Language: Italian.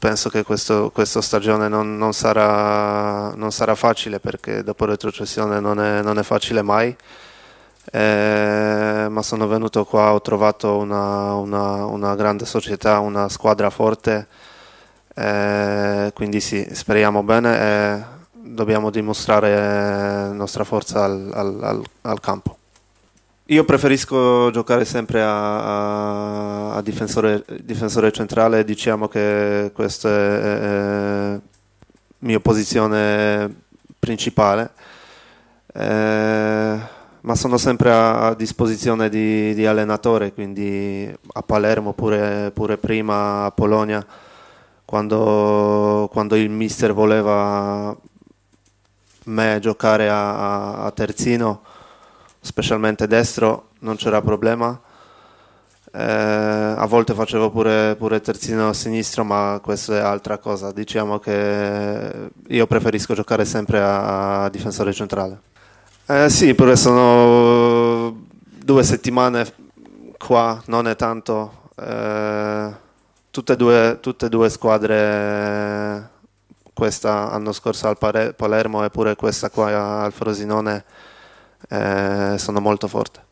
penso che questo, questa stagione non, non, sarà, non, sarà, facile perché dopo retrocessione non è, non è facile mai. Eh, ma sono venuto qua, ho trovato una, una, una grande società, una squadra forte, eh, quindi sì, speriamo bene e dobbiamo dimostrare la nostra forza al, al, al campo. Io preferisco giocare sempre a, a a difensore, difensore, centrale diciamo che questa è la mia posizione principale, eh, ma sono sempre a, disposizione di, di allenatore, quindi a Palermo pure, pure prima a Polonia, quando, quando, il mister voleva me giocare a, a terzino, specialmente destro, non c'era problema eh, a volte facevo pure, pure, terzino sinistra, ma questa è altra cosa. Diciamo che io preferisco giocare sempre a difensore centrale. Eh, sì, pure sono due settimane qua, non è tanto. Eh, tutte, e due, tutte e due squadre, questa l'anno scorso al Palermo e pure questa qua al Frosinone, eh, sono molto forti.